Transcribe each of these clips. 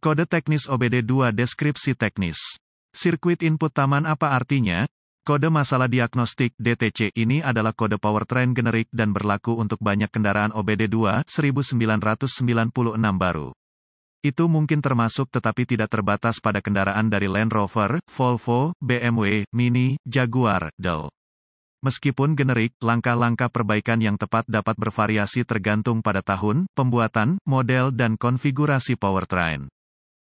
Kode teknis OBD2 deskripsi teknis. Sirkuit input taman apa artinya? Kode masalah diagnostik DTC ini adalah kode powertrain generik dan berlaku untuk banyak kendaraan OBD2 1996 baru. Itu mungkin termasuk tetapi tidak terbatas pada kendaraan dari Land Rover, Volvo, BMW, Mini, Jaguar, Dell. Meskipun generik, langkah-langkah perbaikan yang tepat dapat bervariasi tergantung pada tahun, pembuatan, model dan konfigurasi powertrain.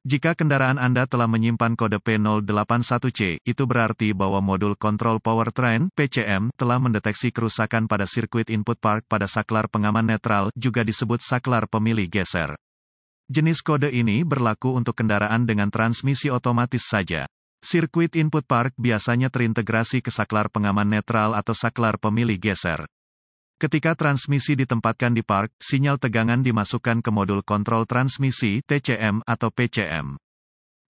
Jika kendaraan Anda telah menyimpan kode P081C, itu berarti bahwa modul kontrol powertrain (PCM) telah mendeteksi kerusakan pada sirkuit input park pada saklar pengaman netral, juga disebut saklar pemilih geser. Jenis kode ini berlaku untuk kendaraan dengan transmisi otomatis saja. Sirkuit input park biasanya terintegrasi ke saklar pengaman netral atau saklar pemilih geser. Ketika transmisi ditempatkan di park, sinyal tegangan dimasukkan ke modul kontrol transmisi (TCM) atau PCM.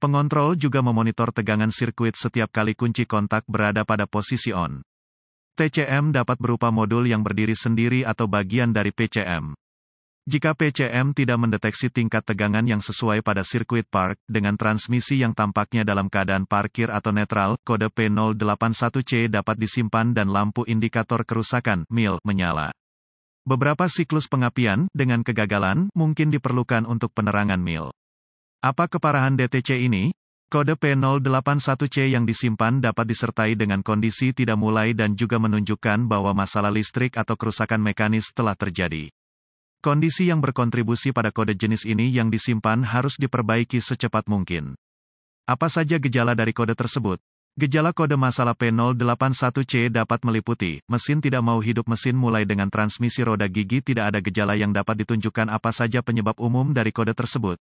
Pengontrol juga memonitor tegangan sirkuit setiap kali kunci kontak berada pada posisi on. TCM dapat berupa modul yang berdiri sendiri atau bagian dari PCM. Jika PCM tidak mendeteksi tingkat tegangan yang sesuai pada sirkuit park, dengan transmisi yang tampaknya dalam keadaan parkir atau netral, kode P081C dapat disimpan dan lampu indikator kerusakan (MIL) menyala. Beberapa siklus pengapian, dengan kegagalan, mungkin diperlukan untuk penerangan MIL. Apa keparahan DTC ini? Kode P081C yang disimpan dapat disertai dengan kondisi tidak mulai dan juga menunjukkan bahwa masalah listrik atau kerusakan mekanis telah terjadi. Kondisi yang berkontribusi pada kode jenis ini yang disimpan harus diperbaiki secepat mungkin. Apa saja gejala dari kode tersebut? Gejala kode masalah P081C dapat meliputi, mesin tidak mau hidup mesin mulai dengan transmisi roda gigi tidak ada gejala yang dapat ditunjukkan apa saja penyebab umum dari kode tersebut.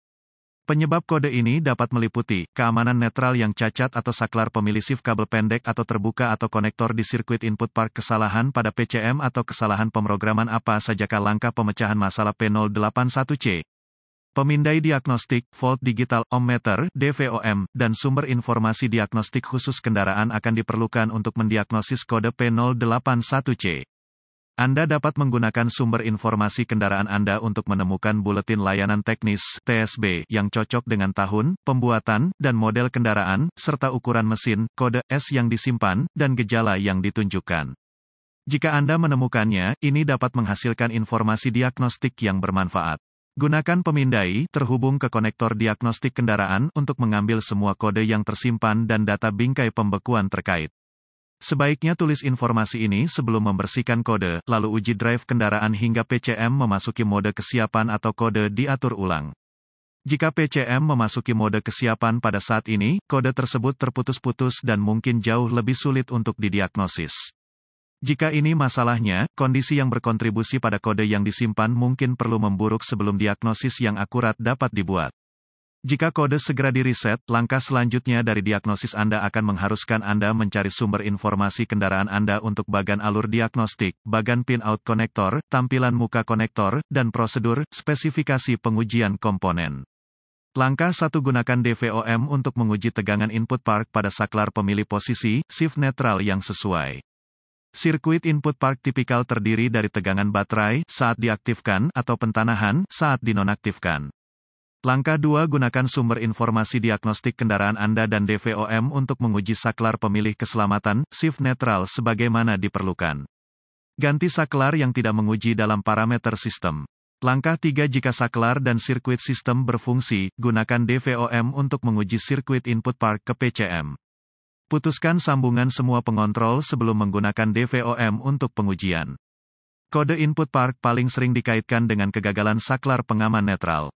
Penyebab kode ini dapat meliputi keamanan netral yang cacat atau saklar pemilih shift kabel pendek atau terbuka atau konektor di sirkuit input park kesalahan pada PCM atau kesalahan pemrograman apa sajakah langkah pemecahan masalah P081C. Pemindai diagnostik, volt digital, ohmmeter, DVOM, dan sumber informasi diagnostik khusus kendaraan akan diperlukan untuk mendiagnosis kode P081C. Anda dapat menggunakan sumber informasi kendaraan Anda untuk menemukan buletin layanan teknis (TSB) yang cocok dengan tahun, pembuatan, dan model kendaraan, serta ukuran mesin, kode S yang disimpan, dan gejala yang ditunjukkan. Jika Anda menemukannya, ini dapat menghasilkan informasi diagnostik yang bermanfaat. Gunakan pemindai terhubung ke konektor diagnostik kendaraan untuk mengambil semua kode yang tersimpan dan data bingkai pembekuan terkait. Sebaiknya tulis informasi ini sebelum membersihkan kode, lalu uji drive kendaraan hingga PCM memasuki mode kesiapan atau kode diatur ulang. Jika PCM memasuki mode kesiapan pada saat ini, kode tersebut terputus-putus dan mungkin jauh lebih sulit untuk didiagnosis. Jika ini masalahnya, kondisi yang berkontribusi pada kode yang disimpan mungkin perlu memburuk sebelum diagnosis yang akurat dapat dibuat. Jika kode segera diriset, langkah selanjutnya dari diagnosis Anda akan mengharuskan Anda mencari sumber informasi kendaraan Anda untuk bagan alur diagnostik, bagan pin-out konektor, tampilan muka konektor, dan prosedur, spesifikasi pengujian komponen. Langkah satu gunakan DVOM untuk menguji tegangan input park pada saklar pemilih posisi, shift netral yang sesuai. Sirkuit input park tipikal terdiri dari tegangan baterai saat diaktifkan atau pentanahan saat dinonaktifkan. Langkah 2 gunakan sumber informasi diagnostik kendaraan Anda dan DVOM untuk menguji saklar pemilih keselamatan, shift netral sebagaimana diperlukan. Ganti saklar yang tidak menguji dalam parameter sistem. Langkah 3 jika saklar dan sirkuit sistem berfungsi, gunakan DVOM untuk menguji sirkuit input park ke PCM. Putuskan sambungan semua pengontrol sebelum menggunakan DVOM untuk pengujian. Kode input park paling sering dikaitkan dengan kegagalan saklar pengaman netral.